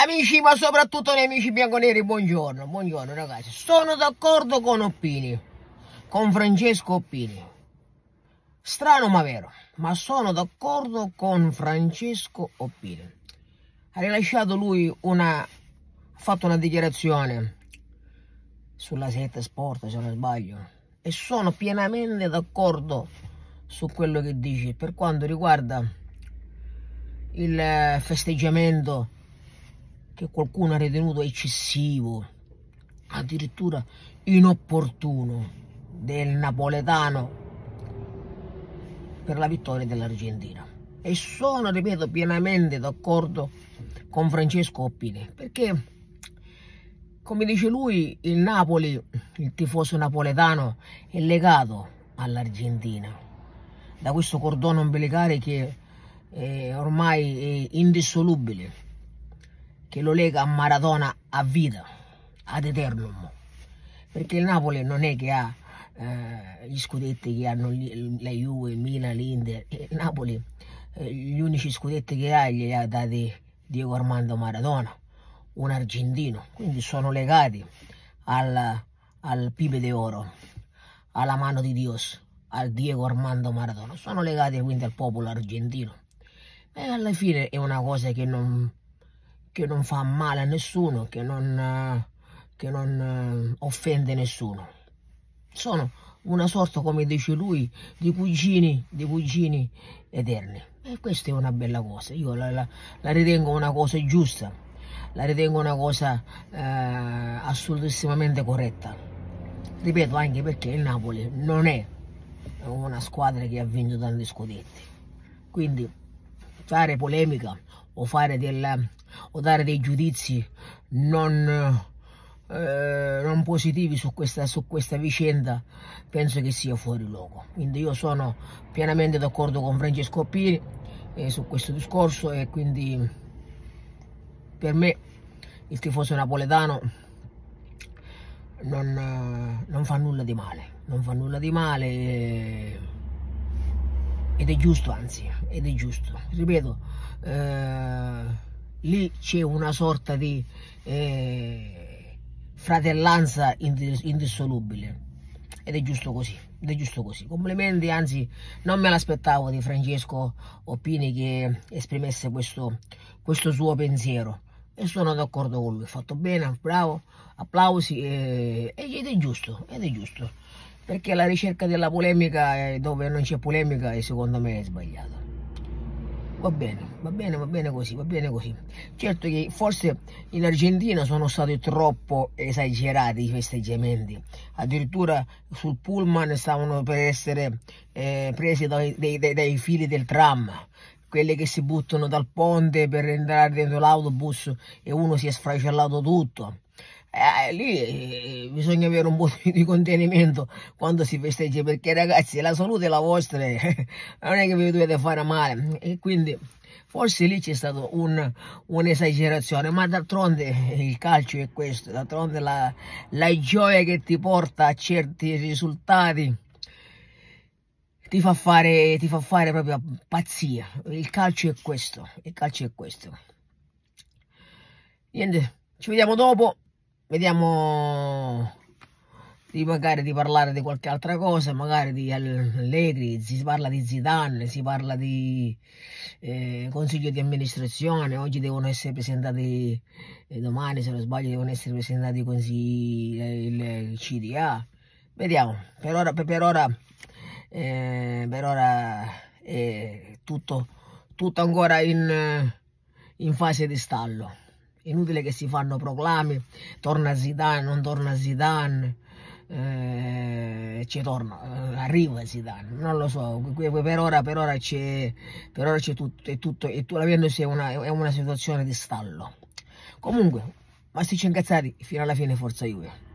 Amici, ma soprattutto gli amici bianconeri, buongiorno, buongiorno ragazzi. Sono d'accordo con Oppini, con Francesco Oppini. Strano ma vero, ma sono d'accordo con Francesco Oppini. Ha rilasciato lui una... ha fatto una dichiarazione sulla setta sport, se non sbaglio, e sono pienamente d'accordo su quello che dice per quanto riguarda il eh, festeggiamento che qualcuno ha ritenuto eccessivo, addirittura inopportuno del napoletano per la vittoria dell'Argentina. E sono, ripeto, pienamente d'accordo con Francesco Oppine, perché come dice lui, il Napoli, il tifoso napoletano, è legato all'Argentina da questo cordone ombelicare che eh, ormai è indissolubile che lo lega a Maradona a vita, ad eternum. Perché il Napoli non è che ha eh, gli scudetti che hanno la Juve, Milan, l'Inter. Eh, il Napoli, eh, gli unici scudetti che ha li ha dati Diego Armando Maradona, un argentino. Quindi sono legati al, al pipe d'oro, alla mano di Dios, al Diego Armando Maradona. Sono legati quindi al popolo argentino. E alla fine è una cosa che non che non fa male a nessuno, che non, eh, che non eh, offende nessuno. Sono una sorta, come dice lui, di cugini, di cugini eterni. E questa è una bella cosa, io la, la, la ritengo una cosa giusta, la ritengo una cosa eh, assolutissimamente corretta. Ripeto anche perché il Napoli non è una squadra che ha vinto tanti scudetti. Quindi fare polemica o fare della, o dare dei giudizi non, eh, non positivi su questa, su questa vicenda penso che sia fuori luogo quindi io sono pienamente d'accordo con Francesco Piri eh, su questo discorso e quindi per me il tifoso napoletano non, non fa nulla di male non fa nulla di male e ed è giusto anzi ed è giusto ripeto eh, lì c'è una sorta di eh, fratellanza indissolubile ed è giusto così ed è giusto così complimenti anzi non me l'aspettavo di Francesco Oppini che esprimesse questo, questo suo pensiero e sono d'accordo con lui fatto bene bravo applausi eh, ed è giusto ed è giusto perché la ricerca della polemica eh, dove non c'è polemica secondo me è sbagliata. Va bene, va bene, va bene così, va bene così. Certo che forse in Argentina sono stati troppo esagerati i festeggiamenti. Addirittura sul pullman stavano per essere eh, presi dai, dai, dai fili del tram quelli che si buttano dal ponte per entrare dentro l'autobus e uno si è sfracellato tutto. Eh, eh, lì eh, eh, bisogna avere un po' di contenimento quando si festeggia perché ragazzi la salute è la vostra, non è che vi dovete fare male e quindi forse lì c'è stata un'esagerazione, ma d'altronde il calcio è questo, d'altronde la, la, gioia che ti porta a certi risultati ti fa fare, ti fa fare proprio pazzia, il calcio è questo, il calcio è questo. Niente, ci vediamo dopo vediamo di magari di parlare di qualche altra cosa, magari di Allegri, si parla di Zidane, si parla di eh, consiglio di amministrazione, oggi devono essere presentati, eh, domani se non sbaglio devono essere presentati consigli, eh, il, il CDA, vediamo, per ora, per, per ora, eh, per ora è tutto, tutto ancora in, in fase di stallo inutile che si fanno proclami, torna Zidane, non torna Zidane, eh, ci torna, eh, arriva Zidane, non lo so, per ora, per ora c'è, tutto, è tutto, e tu la Venus è una, è una situazione di stallo. Comunque, ma sti incazzati, fino alla fine forza Juve.